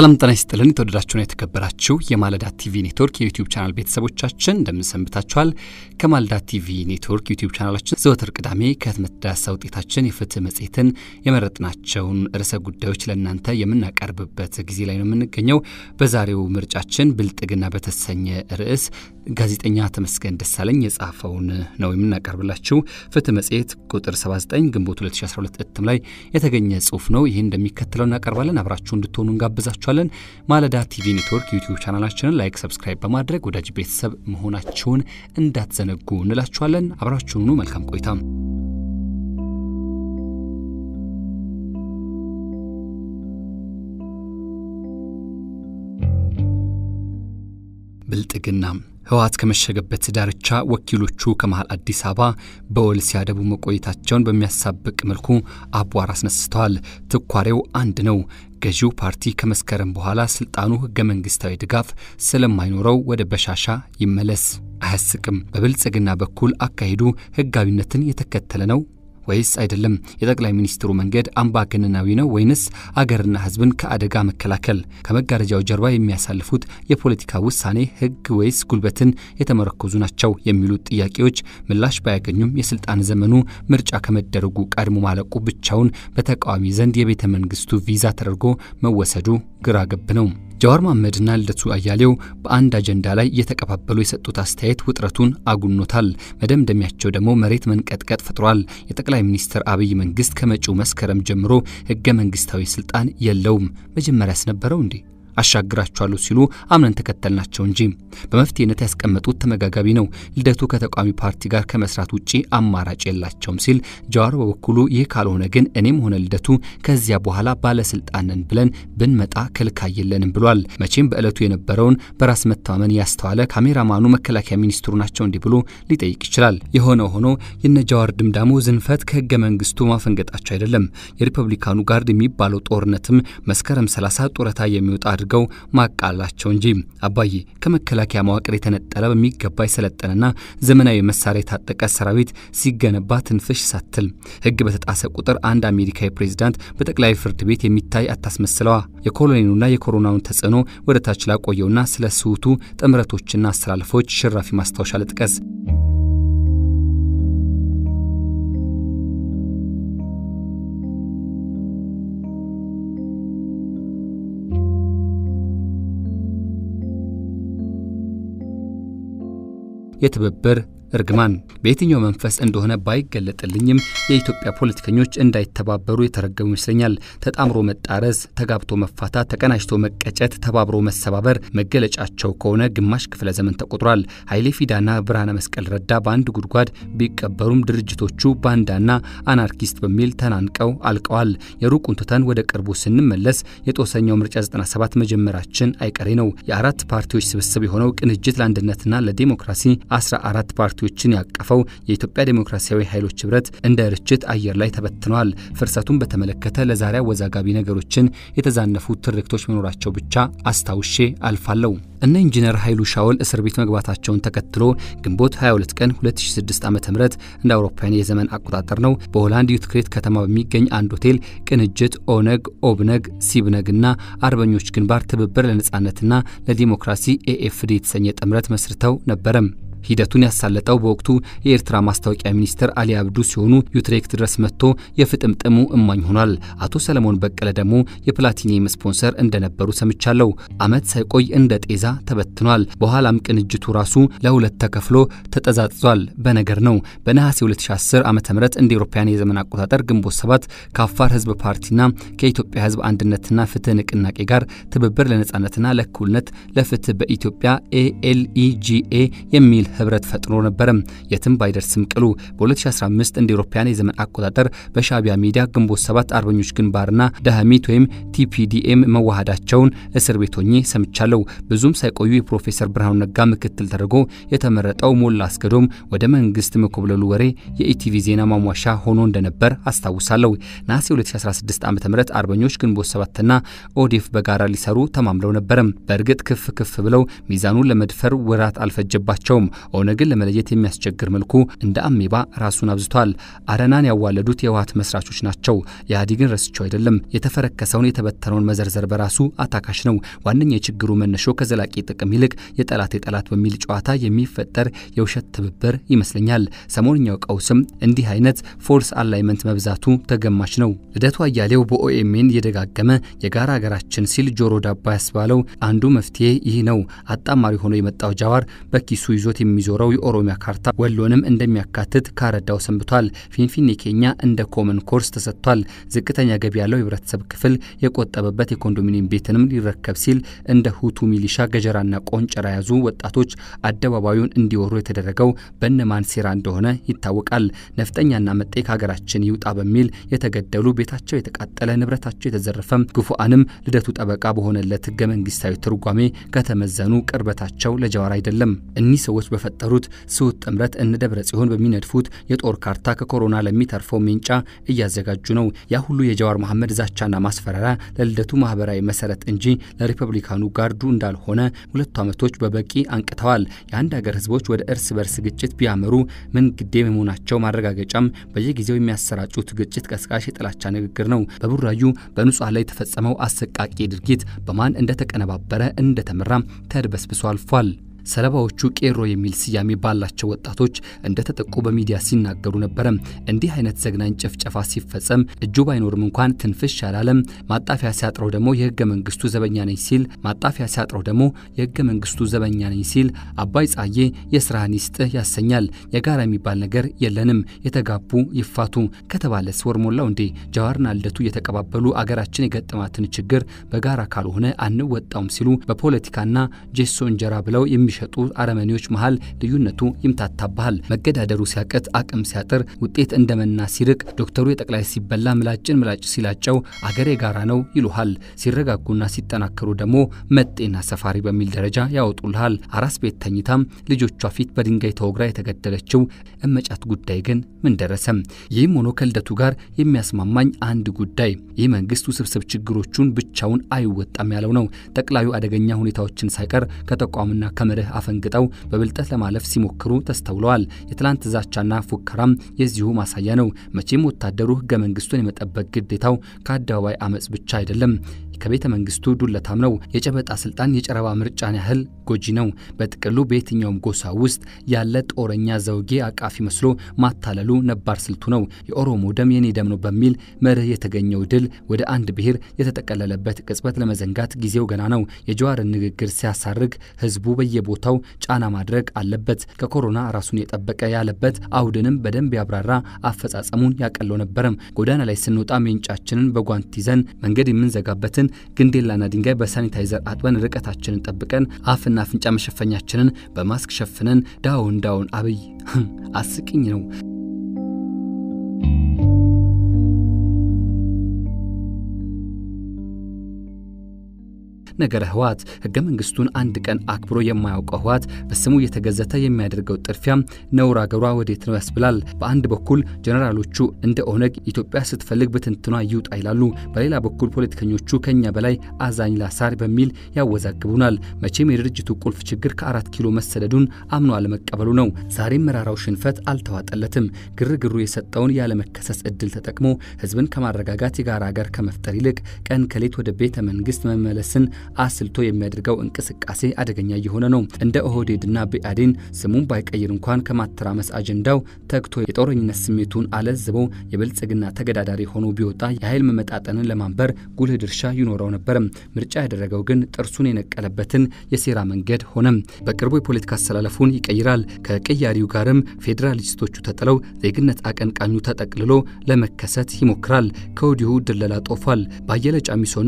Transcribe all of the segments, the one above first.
ሰላም ጤና ይስጥልን። የተወደዳችሁና የተከበራችሁ የማለዳ ቲቪ ኔትወርክ የዩቲዩብ ቻናል ቤተሰቦቻችን እንደምንሰንብታችኋል። ከማለዳ ቲቪ ኔትወርክ ዩቲዩብ ቻናላችን ዘወትር ቅዳሜ ከህትመት ዳሰሳ ውጤታችን የፍትህ መጽሔትን የመረጥናቸውን ርዕሰ ጉዳዮች ለእናንተ የምናቀርብበት ጊዜ ላይ ነው የምንገኘው። በዛሬው ምርጫችን ብልጥግና በተሰኘ ርዕስ ጋዜጠኛ ተመስገን ደሳለኝ የጻፈውን ነው የምናቀርብላችሁ። ፍትህ መጽሔት ቁጥር 79 ግንቦት 2012 እትም ላይ የተገኘ ጽሁፍ ነው። ይህን እንደሚከተለው እናቀርባለን። አብራችሁ እንድትሆኑ እንጋብዛችሁ እናስተዋውቃችኋለን። ማለዳ ቲቪ ኔትወርክ ዩቲዩብ ቻናላችንን ላይክ፣ ሰብስክራይብ በማድረግ ወዳጅ ቤተሰብ መሆናችሁን እንዳትዘነጉ እንላችኋለን። አብራችሁኑ መልካም ቆይታ። ብልጥግና ህወሓት ከመሸገበት ዳርቻ ወኪሎቹ ከመሃል አዲስ አበባ በወል ሲያደቡ መቆየታቸውን በሚያሳብቅ መልኩ አቧር አስነስተዋል። ትኳሬው አንድ ነው። ገዢው ፓርቲ ከመስከረም በኋላ ስልጣኑ ህገ መንግስታዊ ድጋፍ ስለማይኖረው ወደ በሻሻ ይመለስ። አያስቅም። በብልጽግና በኩል አካሄዱ ህጋዊነትን የተከተለ ነው ወይስ አይደለም? የጠቅላይ ሚኒስትሩ መንገድ አምባገነናዊ ነው ወይንስ አገርና ህዝብን ከአደጋ መከላከል? ከመጋረጃው ጀርባ የሚያሳልፉት የፖለቲካ ውሳኔ ህግ ወይስ ጉልበትን የተመረኮዙ ናቸው? የሚሉት ጥያቄዎች ምላሽ ባያገኙም የስልጣን ዘመኑ ምርጫ ከመደረጉ ቀድሞ ማለቁ ብቻውን በተቃዋሚ ዘንድ የቤተ መንግስቱ ቪዛ ተደርጎ መወሰዱ ግራ ገብ ነው። ጀዋር መሐመድና ልደቱ አያሌው በአንድ አጀንዳ ላይ እየተቀባበሉ የሰጡት አስተያየት ውጥረቱን አጉኖታል። መደምደሚያቸው ደግሞ መሬት መንቀጥቀጥ ፈጥሯል። የጠቅላይ ሚኒስትር አብይ መንግስት ከመጪው መስከረም ጀምሮ ህገ መንግስታዊ ስልጣን የለውም። መጀመሪያስ ነበረው እንዴ? አሻግራቸዋለሁ ሲሉ አምነን ተከተልናቸው እንጂ በመፍትሄነት ያስቀመጡት ተመጋጋቢ ነው። ልደቱ ከተቃዋሚ ፓርቲ ጋር ከመስራት ውጭ አማራጭ የላቸውም ሲል ጀዋር በበኩሉ ይህ ካልሆነ ግን እኔም ሆነ ልደቱ ከዚያ በኋላ ባለስልጣንን ብለን ብንመጣ ክልካ የለንም ብሏል። መቼም በዕለቱ የነበረውን በራስ መተማመን ያስተዋለ ካሜራማኑ መከላከያ ሚኒስትሩ ናቸው እንዲህ ብሎ ሊጠይቅ ይችላል። የሆነ ሆኖ የነ ጃዋር ድምዳሞ ዝንፈት ከህገ መንግስቱ ማፈንገጣቸው አይደለም። የሪፐብሊካኑ ጋርድ የሚባለው ጦርነትም መስከረም 30 ጡረታ የሚወጣ አድርገው ማቃላቸው እንጂ አባዬ ከመከላከያ መዋቅር የተነጠለ በሚገባ የሰለጠነና ዘመናዊ መሳሪያ የታጠቀ ሰራዊት ሲገነባ ትንፍሽ ሳትል ህግ በተጣሰ ቁጥር አንድ አሜሪካዊ ፕሬዚዳንት በጠቅላይ ፍርድ ቤት የሚታይ አታስመስለዋ። የኮሎኔሉና የኮሮናውን ተጽዕኖ ወደ ታች ላቆየውና ስለ ስውቱ ጥምረቶችና አስተላልፎች ሽራፊ ማስታወሻ ልጥቀስ። የትብብር እርግማን በየትኛው መንፈስ እንደሆነ ባይገለጥልኝም የኢትዮጵያ ፖለቲከኞች እንዳይተባበሩ የተረገሙ ይመስለኛል። ተጣምሮ መጣረስ፣ ተጋብቶ መፋታት፣ ተቀናጅቶ መቀጨት፣ ተባብሮ መሰባበር መገለጫቸው ከሆነ ግማሽ ክፍለ ዘመን ተቆጥሯል። ኃይሌ ፊዳና ብርሃነ መስቀል ረዳ በአንድ ጉድጓድ ቢቀበሩም ድርጅቶቹ ባንዳና አናርኪስት በሚል ተናንቀው አልቀዋል። የሩቁን ትተን ወደ ቅርቡ ስንመለስ የጦሰኛው ምርጫ 97 መጀመራችን አይቀሬ ነው። የአራት ፓርቲዎች ስብስብ የሆነው ቅንጅት ለአንድነትና ለዲሞክራሲ 14 ፓርቲ ፓርቲዎችን ያቀፈው የኢትዮጵያ ዴሞክራሲያዊ ኃይሎች ህብረት እንደ ርችት አየር ላይ ተበትነዋል። ፍርሰቱን በተመለከተ ለዛሬ አወዛጋቢ ነገሮችን የተዛነፉ ትርክቶች መኖራቸው ብቻ አስታውሼ አልፋለሁ። እነ ኢንጂነር ኃይሉ ሻውል እስር ቤት መግባታቸውን ተከትሎ ግንቦት 22 ቀን 2006 ዓ.ም እንደ አውሮፓውያን የዘመን አቆጣጠር ነው በሆላንድ ዩትክሬት ከተማ በሚገኝ አንድ ሆቴል ቅንጅት፣ ኦነግ፣ ኦብነግ፣ ሲብነግ እና አርበኞች ግንባር ትብብር ለነጻነትና ለዲሞክራሲ ኤኤፍዲ የተሰኘ ጥምረት መስርተው ነበረም። ሂደቱን ያሳለጠው በወቅቱ የኤርትራ ማስታወቂያ ሚኒስትር አሊ አብዱ ሲሆኑ ዩትሬክት ድረስ መጥቶ የፍጥምጥሙ እማኝ ሆኗል። አቶ ሰለሞን በቀለ ደግሞ የፕላቲኒየም ስፖንሰር እንደነበሩ ሰምቻለሁ። አመት ሳይቆይ እንደ ጤዛ ተበትኗል። በኋላም ቅንጅቱ ራሱ ለሁለት ተከፍሎ ተጠዛጥዟል። በነገር ነው በነሐሴ 2010 ዓ ም እንደ ኤሮፓያን የዘመን አቆጣጠር ግንቦት ሰባት ከአፋር ህዝብ ፓርቲና ከኢትዮጵያ ህዝብ አንድነትና ፍትህ ንቅናቄ ጋር ትብብር ለነጻነትና ለእኩልነት ለፍትህ በኢትዮጵያ ኤኤልኢጂኤ የሚል ህብረት ፈጥኖ ነበረም። የትም ባይደርስም ቅሉ በ2015 እንደ አውሮፓውያን የዘመን አቆጣጠር በሻቢያ ሚዲያ ግንቦት ሰባት አርበኞች ግንባርና ዳህሚት ወይም ቲፒዲኤም መዋሃዳቸውን እስር ቤት ሆኜ ሰምቻለሁ። ብዙም ሳይቆዩ የፕሮፌሰር ብርሃኑ ነጋ ምክትል ተደርጎ የተመረጠው ሞላ አስገዶም ወደ መንግስት መኮብለሉ ወሬ የኢቲቪ ዜና ማሟሻ ሆኖ እንደነበር አስታውሳለሁ። ነሐሴ 2016 ዓ ም አርበኞች ግንቦት ሰባትና ኦዴፍ በጋራ ሊሰሩ ተማምለው ነበረም። በእርግጥ ክፍ ክፍ ብለው ሚዛኑን ለመድፈር ወራት አልፈጀባቸውም። ኦነግን ለመለየት የሚያስቸግር መልኩ እንደ አሜባ ራሱን አብዝቷል። አረናን ያዋለዱት የህወሓት መስራቾች ናቸው። ኢህአዴግን ረስቸው አይደለም። የተፈረከሰውን የተበተነውን መዘርዘር በራሱ አታካሽ ነው። ዋነኛ የችግሩ መነሾ ከዘላቂ ጥቅም ይልቅ የጠላት የጠላት በሚል ጨዋታ የሚፈጠር የውሸት ትብብር ይመስለኛል። ሰሞንኛው ቀውስም እንዲህ አይነት ፎርስ አላይመንት መብዛቱ ተገማች ነው። ልደቱ አያሌው በኦኤምኤን እየደጋገመ የጋራ ሀገራችን ሲል ጆሮ ዳባ ያስባለው አንዱ መፍትሄ ይህ ነው። አጣማሪ ሆኖ የመጣው ጃዋር በኪሱ ይዞት የሚዞረው የኦሮሚያ ካርታ ወሎንም እንደሚያካትት ካረዳው ሰንብቷል። ፊንፊኔ ኬኛ እንደ ኮመን ኮርስ ተሰጥቷል። ዝቅተኛ ገቢ ያለው የህብረተሰብ ክፍል የቆጠበበት የኮንዶሚኒየም ቤትንም ሊረከብ ሲል እንደ ሁቱ ሚሊሻ ገጀራና ቆንጨራ ያዙ ወጣቶች አደባባዩን እንዲወሩ የተደረገው በነማን ሴራ እንደሆነ ይታወቃል። ነፍጠኛና መጤ ከሀገራችን ይውጣ በሚል የተገደሉ ቤታቸው የተቃጠለ ንብረታቸው የተዘረፈም ግፉአንም ልደቱ ጠበቃ በሆነለት ህገ መንግስታዊ ትርጓሜ ከተመዘኑ ቅርበታቸው ለጀዋር አይደለም። እኒህ ሰዎች በፈጠሩት ስውት ጥምረት እነ ደብረ ጽዮን በሚነድፉት የጦር ካርታ ከኮሮና ለሚተርፈው ምንጫ እያዘጋጁ ነው። ያ ሁሉ የጀዋር መሐመድ ዛቻና ማስፈራሪያ ለልደቱ ማህበራዊ መሰረት እንጂ ለሪፐብሊካኑ ጋርዱ እንዳልሆነ ሁለቱ ዓመቶች በበቂ አንቅተዋል። የአንድ ሀገር ህዝቦች ወደ እርስ በርስ ግጭት ቢያመሩ ምን ግዴ መሆናቸው ማረጋገጫም በየጊዜው የሚያሰራጩት ግጭት ቀስቃሽ የጥላቻ ንግግር ነው። በቡራዩ በንጹሐን ላይ የተፈጸመው አሰቃቂ ድርጊት በማን እንደተቀነባበረ እንደተመራ ተድበስብሶ አልፏል። ሰለባዎቹ ቄሮ የሚል ስያሜ ባላቸው ወጣቶች እንደተጠቁ በሚዲያ ሲናገሩ ነበረ። እንዲህ አይነት ዘግናኝ ጭፍጨፋ ሲፈጸም እጁ ባይኖርም እንኳን ትንፍሽ አላለም። ማጣፊያ ሲያጥረው ደግሞ የህገ መንግስቱ ዘበኛ ነኝ ሲል ማጣፊያ ሲያጥረው ደግሞ የህገ መንግስቱ ዘበኛ ነኝ ሲል አባይ ጻዬ የስራህን ይስጥህ ያሰኛል። የጋራ የሚባል ነገር የለንም። የተጋቡ ይፋቱ ከተባለ ስወር ሞላው እንዴ? ጃዋርና ልደቱ የተቀባበሉ አገራችን የገጠማትን ችግር በጋራ ካልሆነ አንወጣውም ሲሉ በፖለቲካና ጄሶ እንጀራ ብለው የሚሽ በሚሸጡ አረመኔዎች መሃል ልዩነቱ ይምታታብሃል። መገዳደሩ ሲያቀት፣ አቅም ሲያጥር፣ ውጤት እንደመና ሲርቅ፣ ዶክተሩ የጠቅላይ ሲበላ ምላጭን ምላጭ ሲላጨው አገሬ የጋራ ነው ይሉሃል። ሲረጋጉና ሲጠናከሩ ደግሞ መጤና ሰፋሪ በሚል ደረጃ ያወጡልሃል። አራስ ቤት ተኝታም ልጆቿ ፊት በድንጋይ ተወግራ የተገደለችው እመጫት ጉዳይ ግን ምን ደረሰም? ይህም ሆኖ ከልደቱ ጋር የሚያስማማኝ አንድ ጉዳይ ይህ መንግስት ውስብስብ ችግሮቹን ብቻውን አይወጣም ያለው ነው። ጠቅላዩ አደገኛ ሁኔታዎችን ሳይቀር ከተቋምና ከመርህ አፈንግጠው በብልጠት ለማለፍ ሲሞክሩ ተስተውለዋል። የትላንት ዛቻና ፉከራም የዚሁ ማሳያ ነው። መቼም ወታደሩ ህገ መንግስቱን የመጠበቅ ግዴታው ከአደባባይ አመፅ ብቻ አይደለም። ከቤተ መንግስቱ ዱለታም ነው። የጨበጣ ስልጣን የጨረባ ምርጫን ያህል ጎጂ ነው። በጥቅሉ በየትኛውም ጎሳ ውስጥ ያለ ጦረኛ ዘውጌ አቃፊ መስሎ ማታለሉ ነባር ስልቱ ነው። የኦሮሞ ደም የኔ ደም ነው በሚል መርህ የተገኘው ድል ወደ አንድ ብሔር የተጠቀለለበት ቅጽበት ለመዘንጋት ጊዜው ገና ነው። የጀዋርን ንግግር ሲያሳርግ ህዝቡ በየቦታው ጫና ማድረግ አለበት። ከኮሮና ራሱን የጠበቀ ያለበት አውድንም በደንብ ያብራራ፣ አፈጻጸሙን ያቀለው ነበረም። ጎዳና ላይ ስንወጣ ሜንጫችንን በጓንት ይዘን መንገድ የምንዘጋበትን አድርገን ግንዴላና ድንጋይ በሳኒታይዘር አጥበን ርቀታችንን ጠብቀን አፍና አፍንጫ መሸፈኛችንን በማስክ ሸፍነን ዳውን ዳውን አብይ አስቂኝ ነው። ነገረ ህወሓት ህገ መንግስቱን አንድ ቀን አክብሮ የማያውቀው ህወሓት በስሙ እየተገዘተ የሚያደርገው ጥርፊያ ነውር አገሯ ወዴት ነው ያስብላል። በአንድ በኩል ጀነራሎቹ እንደ ኦነግ ኢትዮጵያ ስትፈልግ ብትንትኗ ይውጣ ይላሉ። በሌላ በኩል ፖለቲከኞቹ ከኛ በላይ አዛኝ ላሳር በሚል ያወዛግቡናል። መቼም የድርጅቱ ቁልፍ ችግር ከአራት ኪሎ መሰደዱን አምኖ አለመቀበሉ ነው። ዛሬም መራራው ሽንፈት አልተዋጠለትም። ግርግሩ የሰጠውን ያለመከሰስ እድል ተጠቅሞ ህዝብን ከማረጋጋት የጋራ ሀገር ከመፍጠር ይልቅ ቀን ከሌት ወደ ቤተ መንግስት መመለስን አስልቶ የሚያደርገው እንቅስቃሴ አደገኛ እየሆነ ነው። እንደ ኦህዴድና ብአዴን ስሙን ባይቀይር እንኳን ከማተራመስ አጀንዳው ተግቶ የጦረኝነት ስሜቱን አለዝቦ የብልጽግና ተገዳዳሪ ሆኖ ቢወጣ የኃይል መመጣጠንን ለማንበር ጉልህ ድርሻ ይኖረው ነበር። ምርጫ ያደረገው ግን ጥርሱን የነቀለበትን የሴራ መንገድ ሆነም። በቅርቡ የፖለቲካ አስተላለፉን ይቀይራል። ከቅያሪው ጋርም ፌዴራሊስቶቹ ተጥለው ዜግነት አቀንቃኙ ተጠቅልሎ ለመከሰት ይሞክራል። ከወዲሁ ድለላ ጦፏል። ባየለ ጫሚሶና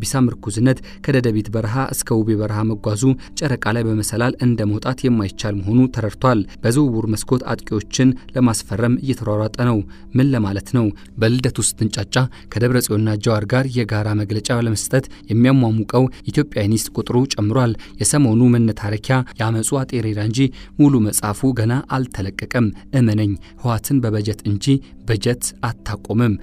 ጋቢሳ ምርኩዝነት ከደደቢት በረሃ እስከ ውቤ በረሃ መጓዙ ጨረቃ ላይ በመሰላል እንደ መውጣት የማይቻል መሆኑ ተረድቷል። በዝውውር መስኮት አጥቂዎችን ለማስፈረም እየተሯሯጠ ነው። ምን ለማለት ነው? በልደት ውስጥ ትንጫጫ ከደብረ ጽዮንና ጀዋር ጋር የጋራ መግለጫ ለመስጠት የሚያሟሙቀው ኢትዮጵያኒስት ቁጥሩ ጨምሯል። የሰሞኑ መነታረኪያ የአመፁ አጤሬዳ እንጂ ሙሉ መጽሐፉ ገና አልተለቀቀም። እመነኝ ህዋትን በበጀት እንጂ በጀት አታቆምም።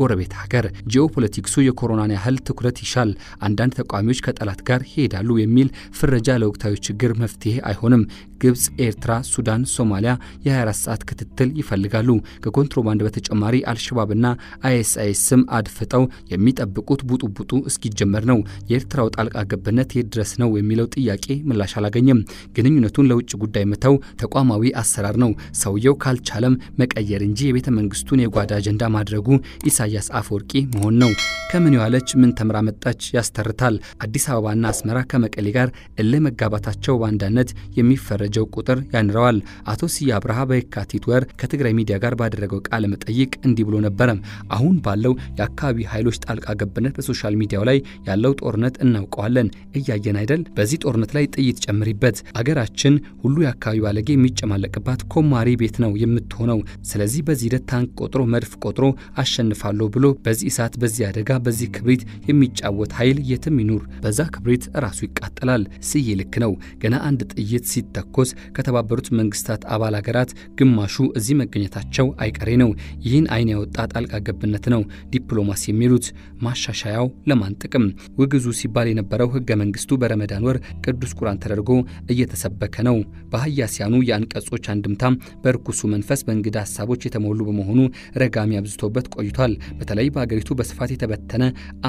ጎረቤት ሀገር ጂኦፖለቲክሱ የኮሮናን ያህል ትኩረት ይሻል፣ አንዳንድ ተቃዋሚዎች ከጠላት ጋር ይሄዳሉ የሚል ፍረጃ ለወቅታዊ ችግር መፍትሄ አይሆንም። ግብፅ፣ ኤርትራ፣ ሱዳን፣ ሶማሊያ የ24 ሰዓት ክትትል ይፈልጋሉ። ከኮንትሮባንድ በተጨማሪ አልሸባብና አይኤስአይኤስም አድፍጠው የሚጠብቁት ቡጡቡጡ እስኪጀመር ነው። የኤርትራው ጣልቃ ገብነት የት ድረስ ነው የሚለው ጥያቄ ምላሽ አላገኘም። ግንኙነቱን ለውጭ ጉዳይ መተው ተቋማዊ አሰራር ነው። ሰውየው ካልቻለም መቀየር እንጂ የቤተ መንግስቱን የጓዳ አጀንዳ ማድረጉ ኢሳያስ አፈወርቂ መሆን ነው። ከምን የዋለች ምን ተምራ መጣች ያስተርታል። አዲስ አበባና አስመራ ከመቀሌ ጋር እልህ መጋባታቸው በአንዳነት የሚፈረ የደረጀው ቁጥር ያንረዋል። አቶ ስዬ አብርሃ በየካቲት ወር ከትግራይ ሚዲያ ጋር ባደረገው ቃለ መጠይቅ እንዲህ ብሎ ነበረ። አሁን ባለው የአካባቢ ኃይሎች ጣልቃ ገብነት በሶሻል ሚዲያው ላይ ያለው ጦርነት እናውቀዋለን፣ እያየን አይደል? በዚህ ጦርነት ላይ ጥይት ጨምሪበት። አገራችን ሁሉ የአካባቢ ባለጌ የሚጨማለቅባት ኮማሪ ቤት ነው የምትሆነው። ስለዚህ በዚህ ሂደት ታንክ ቆጥሮ መድፍ ቆጥሮ አሸንፋለሁ ብሎ በዚህ እሳት፣ በዚህ አደጋ፣ በዚህ ክብሪት የሚጫወት ኃይል የትም ይኑር፣ በዛ ክብሪት ራሱ ይቃጠላል። ስዬ ልክ ነው። ገና አንድ ጥይት ሲተኮ ለመተኮስ ከተባበሩት መንግስታት አባል ሀገራት ግማሹ እዚህ መገኘታቸው አይቀሬ ነው። ይህን አይን ያወጣ ጣልቃ ገብነት ነው ዲፕሎማሲ የሚሉት። ማሻሻያው ለማን ጥቅም? ውግዙ ሲባል የነበረው ህገ መንግስቱ በረመዳን ወር ቅዱስ ቁርአን ተደርጎ እየተሰበከ ነው። በሀያሲያኑ የአንቀጾች አንድምታም በርኩሱ መንፈስ በእንግዳ ሀሳቦች የተሞሉ በመሆኑ ረጋሚ አብዝቶበት ቆይቷል። በተለይ በአገሪቱ በስፋት የተበተነ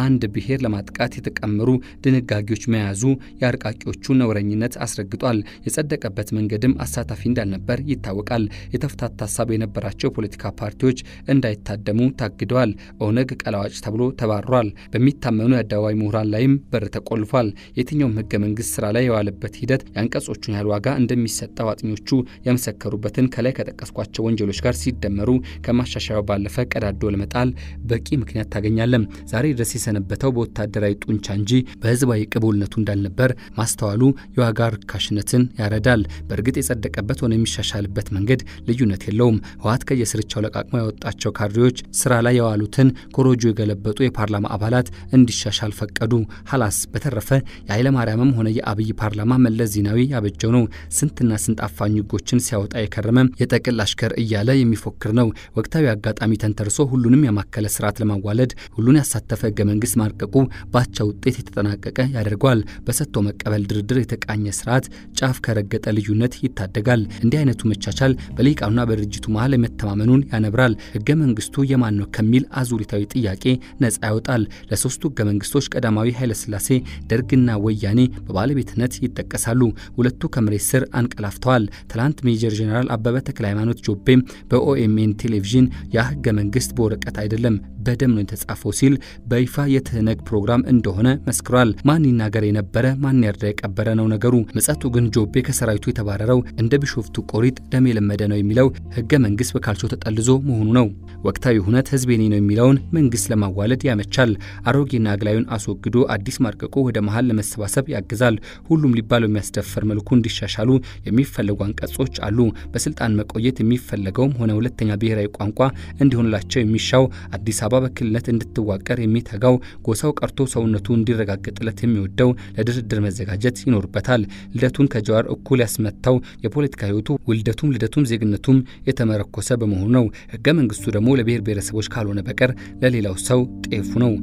አንድ ብሔር ለማጥቃት የተቀመሩ ድንጋጌዎች መያዙ የአርቃቂዎቹ ነውረኝነት አስረግጧል። የጸደቀበት የሄደበት መንገድም አሳታፊ እንዳልነበር ይታወቃል። የተፍታታ ሀሳብ የነበራቸው ፖለቲካ ፓርቲዎች እንዳይታደሙ ታግደዋል። ኦነግ ቀላዋጭ ተብሎ ተባሯል። በሚታመኑ የአደባባይ ምሁራን ላይም በር ተቆልፏል። የትኛውም ህገ መንግስት ስራ ላይ የዋለበት ሂደት የአንቀጾቹን ያህል ዋጋ እንደሚሰጠው አጥኞቹ ያመሰከሩበትን ከላይ ከጠቀስኳቸው ወንጀሎች ጋር ሲደመሩ ከማሻሻያው ባለፈ ቀዳዶ ለመጣል በቂ ምክንያት ታገኛለም። ዛሬ ድረስ የሰነበተው በወታደራዊ ጡንቻ እንጂ በህዝባዊ ቅቡልነቱ እንዳልነበር ማስተዋሉ የዋጋ ርካሽነትን ያረዳል። በእርግጥ የጸደቀበት ሆነ የሚሻሻልበት መንገድ ልዩነት የለውም። ህወሓት ከየስርቻው ለቃቅሞ ያወጣቸው ካድሬዎች ስራ ላይ የዋሉትን ኮሮጆ የገለበጡ የፓርላማ አባላት እንዲሻሻል ፈቀዱ። ሀላስ በተረፈ የኃይለማርያምም ሆነ የአብይ ፓርላማ መለስ ዜናዊ ያበጀው ነው። ስንትና ስንት አፋኝ ህጎችን ሲያወጣ የከረመ የጠቅል አሽከር እያለ የሚፎክር ነው። ወቅታዊ አጋጣሚ ተንተርሶ ሁሉንም ያማከለ ስርዓት ለማዋለድ ሁሉን ያሳተፈ ህገ መንግስት ማርቀቁ ባቻ ውጤት የተጠናቀቀ ያደርገዋል። በሰጥቶ መቀበል ድርድር የተቃኘ ስርዓት ጫፍ ከረገጠ ልዩነት ይታደጋል። እንዲህ አይነቱ መቻቻል በሊቃኑና በድርጅቱ መሀል መተማመኑን ያነብራል። ህገ መንግስቱ የማን ነው ከሚል አዙሪታዊ ጥያቄ ነጻ ያወጣል። ለሶስቱ ህገ መንግስቶች ቀዳማዊ ኃይለስላሴ፣ ደርግና ወያኔ በባለቤትነት ይጠቀሳሉ። ሁለቱ ከመሬት ስር አንቀላፍተዋል። ትላንት ሜጀር ጀነራል አበበ ተክለ ሃይማኖት ጆቤ በኦኤምኤን ቴሌቪዥን ያ ህገ መንግስት በወረቀት አይደለም በደም ነው የተጻፈው ሲል በይፋ የትህነግ ፕሮግራም እንደሆነ መስክሯል። ማን ይናገር የነበረ ማን ያርዳ የቀበረ ነው ነገሩ። ምጸቱ ግን ጆቤ ከሰራዊቱ የተባረረው እንደ ቢሾፍቱ ቆሪጥ ደም የለመደ ነው የሚለው ህገ መንግስት በካልቾ ተጠልዞ መሆኑ ነው። ወቅታዊ ሁነት ህዝብ የኔ ነው የሚለውን መንግስት ለማዋለድ ያመቻል። አሮጌና አግላዩን አስወግዶ አዲስ ማርቀቆ ወደ መሀል ለመሰባሰብ ያግዛል። ሁሉም ሊባል በሚያስደፍር መልኩ እንዲሻሻሉ የሚፈለጉ አንቀጾች አሉ። በስልጣን መቆየት የሚፈለገውም ሆነ ሁለተኛ ብሔራዊ ቋንቋ እንዲሆንላቸው የሚሻው አዲስ አበባ በክልልነት እንድትዋቀር የሚተጋው ጎሳው ቀርቶ ሰውነቱ እንዲረጋገጥለት የሚወደው ለድርድር መዘጋጀት ይኖርበታል። ልደቱን ከጀዋር እኩል ያስመታው የፖለቲካ ህይወቱ ውልደቱም፣ ልደቱም፣ ዜግነቱም የተመረኮሰ በመሆኑ ነው። ህገ መንግስቱ ደግሞ ለብሔር ብሔረሰቦች ካልሆነ በቀር ለሌላው ሰው ጤፉ ነው።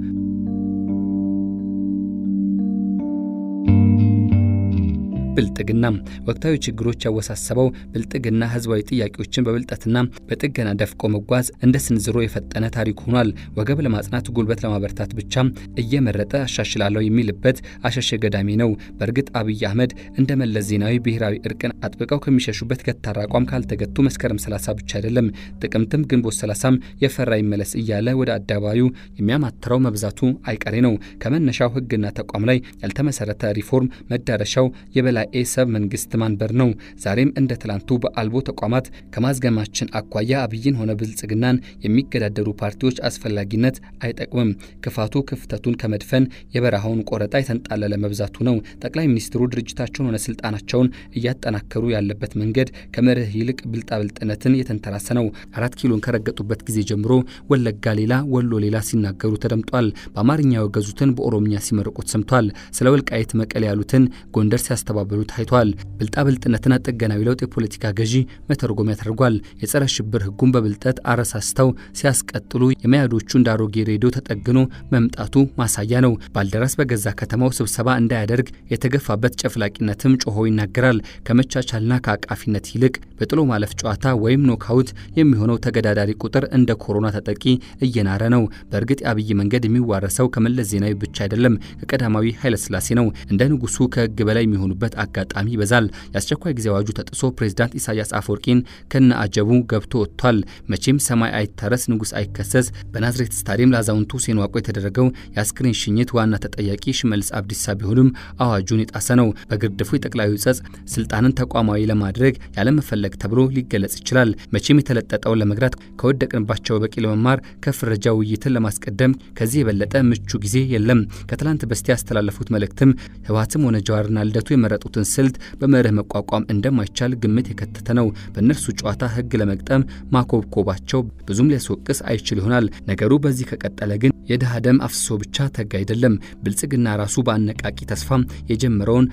ብልጥግና ወቅታዊ ችግሮች ያወሳሰበው ብልጥግና ህዝባዊ ጥያቄዎችን በብልጠትና በጥገና ደፍቆ መጓዝ እንደ ስንዝሮ የፈጠነ ታሪክ ሆኗል። ወገብ ለማጽናት ጉልበት ለማበርታት ብቻ እየመረጠ አሻሽላለሁ የሚልበት አሸሸ ገዳሚ ነው። በእርግጥ አብይ አህመድ እንደ መለስ ዜናዊ ብሔራዊ እርቅን አጥብቀው ከሚሸሹበት ገታራ አቋም ካልተገቱ መስከረም 30 ብቻ አይደለም ጥቅምትም ግንቦት 30ም የፈራ ይመለስ እያለ ወደ አደባባዩ የሚያማትረው መብዛቱ አይቀሬ ነው። ከመነሻው ህግና ተቋም ላይ ያልተመሰረተ ሪፎርም መዳረሻው የበላይ የኤሰብ መንግስት ማንበር ነው። ዛሬም እንደ ትላንቱ በአልቦ ተቋማት ከማዝገማችን አኳያ አብይን ሆነ ብልጽግናን የሚገዳደሩ ፓርቲዎች አስፈላጊነት አይጠቅምም። ክፋቱ ክፍተቱን ከመድፈን የበረሃውን ቆረጣ የተንጣለለ መብዛቱ ነው። ጠቅላይ ሚኒስትሩ ድርጅታቸውን ሆነ ስልጣናቸውን እያጠናከሩ ያለበት መንገድ ከመርህ ይልቅ ብልጣብልጥነትን የተንተራሰ ነው። አራት ኪሎን ከረገጡበት ጊዜ ጀምሮ ወለጋ ሌላ፣ ወሎ ሌላ ሲናገሩ ተደምጧል። በአማርኛ ያወገዙትን በኦሮምኛ ሲመርቁት ሰምቷል። ስለ ወልቃይት መቀሌ ያሉትን ጎንደር ሲያስተባብ ሲተባበሩ ታይቷል። ብልጣብልጥነትና ጥገናዊ ለውጥ የፖለቲካ ገዢ መተርጎሚያ ተደርጓል። የጸረ ሽብር ህጉን በብልጠት አረሳስተው ሲያስቀጥሉ የመያዶቹ እንደ አሮጌ ሬዲዮ ተጠግኖ መምጣቱ ማሳያ ነው። ባልደራስ በገዛ ከተማው ስብሰባ እንዳያደርግ የተገፋበት ጨፍላቂነትም ጮሆ ይናገራል። ከመቻቻልና ከአቃፊነት ይልቅ በጥሎ ማለፍ ጨዋታ ወይም ኖካውት የሚሆነው ተገዳዳሪ ቁጥር እንደ ኮሮና ተጠቂ እየናረ ነው። በእርግጥ የአብይ መንገድ የሚዋረሰው ከመለስ ዜናዊ ብቻ አይደለም፣ ከቀዳማዊ ኃይለስላሴ ነው። እንደ ንጉሱ ከህግ በላይ የሚሆኑበት አጋጣሚ ይበዛል። የአስቸኳይ ጊዜ አዋጁ ተጥሶ ፕሬዝዳንት ኢሳያስ አፈወርቂን ከነ አጀቡ ገብቶ ወጥቷል። መቼም ሰማይ አይታረስ ንጉስ አይከሰስ። በናዝሬት ስታዲየም ለአዛውንቱ ሴንዋቆ የተደረገው የአስክሬን ሽኝት ዋና ተጠያቂ ሽመልስ አብዲሳ ቢሆንም አዋጁን የጣሰ ነው። በግርድፉ የጠቅላዩ ጸጽ ስልጣንን ተቋማዊ ለማድረግ ያለመፈለግ ተብሎ ሊገለጽ ይችላል። መቼም የተለጠጠውን ለመግራት ከወደቅንባቸው በቂ ለመማር ከፍረጃ ውይይትን ለማስቀደም ከዚህ የበለጠ ምቹ ጊዜ የለም። ከትላንት በስቲያ ያስተላለፉት መልእክትም ህወሓትም ሆነ ጀዋርና ልደቱ የመረጡ ያመጡትን ስልት በመርህ መቋቋም እንደማይቻል ግምት የከተተ ነው። በእነርሱ ጨዋታ ህግ ለመግጠም ማኮብኮባቸው ብዙም ሊያስወቅስ አይችል ይሆናል። ነገሩ በዚህ ከቀጠለ ግን የድሃ ደም አፍስሶ ብቻ ተጋ አይደለም። ብልጽግና ራሱ በአነቃቂ ተስፋ የጀመረውን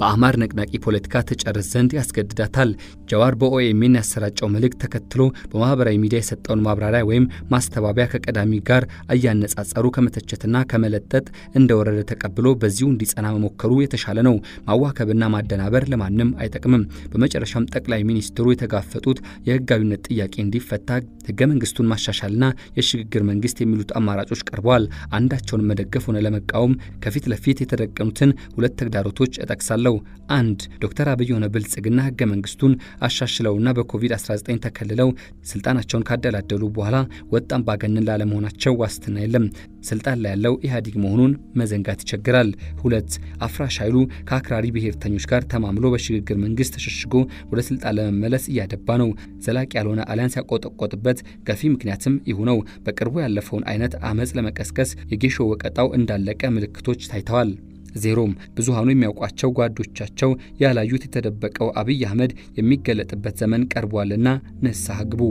በአማር ነቅናቂ ፖለቲካ ትጨርስ ዘንድ ያስገድዳታል። ጀዋር በኦኤምኤን ያሰራጨው መልእክት ተከትሎ በማህበራዊ ሚዲያ የሰጠውን ማብራሪያ ወይም ማስተባበያ ከቀዳሚ ጋር እያነጻጸሩ ከመተቸትና ከመለጠጥ እንደወረደ ተቀብሎ በዚሁ እንዲጸና መሞከሩ የተሻለ ነው። ማዋከብና ማደናበር ለማንም አይጠቅምም። በመጨረሻም ጠቅላይ ሚኒስትሩ የተጋፈጡት የህጋዊነት ጥያቄ እንዲፈታ ህገ መንግስቱን ማሻሻልና የሽግግር መንግስት የሚሉት አማራጮች ቀርበዋል። አንዳቸውን መደገፍ ሆነ ለመቃወም ከፊት ለፊት የተደቀኑትን ሁለት ተግዳሮቶች እጠቅሳለሁ። ነው። አንድ ዶክተር አብይ ሆነ ብልጽግና ህገ መንግስቱን አሻሽለውና በኮቪድ-19 ተከልለው ስልጣናቸውን ካደላደሉ በኋላ ወጣም ባገንን ላለመሆናቸው ዋስትና የለም። ስልጣን ላይ ያለው ኢህአዴግ መሆኑን መዘንጋት ይቸግራል። ሁለት አፍራሽ ኃይሉ ከአክራሪ ብሔርተኞች ጋር ተማምሎ በሽግግር መንግስት ተሸሽጎ ወደ ስልጣን ለመመለስ እያደባ ነው። ዘላቂ ያልሆነ አሊያንስ ያቆጠቆጥበት ገፊ ምክንያትም ይሁ ነው። በቅርቡ ያለፈውን አይነት አመፅ ለመቀስቀስ የጌሾ ወቀጣው እንዳለቀ ምልክቶች ታይተዋል። ዜሮም ብዙሃኑ የሚያውቋቸው ጓዶቻቸው ያላዩት የተደበቀው አብይ አህመድ የሚገለጥበት ዘመን ቀርቧልና ንስሐ ግቡ።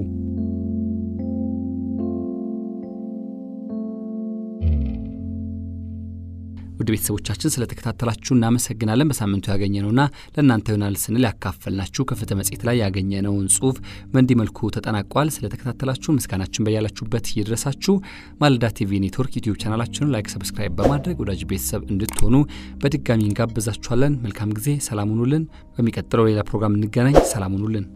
ውድ ቤተሰቦቻችን ስለተከታተላችሁ እናመሰግናለን። በሳምንቱ ያገኘነውና ለእናንተ ይሆናል ስንል ያካፈልናችሁ ከፍትህ መጽሔት ላይ ያገኘነውን ጽሁፍ በእንዲህ መልኩ ተጠናቋል። ስለተከታተላችሁ ምስጋናችን በያላችሁበት ይድረሳችሁ። ማለዳ ቲቪ ኔትወርክ ዩቲዩብ ቻናላችንን ላይክ፣ ሰብስክራይብ በማድረግ ወዳጅ ቤተሰብ እንድትሆኑ በድጋሚ እንጋብዛችኋለን። መልካም ጊዜ፣ ሰላም ሁኑልን። በሚቀጥለው ሌላ ፕሮግራም እንገናኝ። ሰላም ሁኑልን።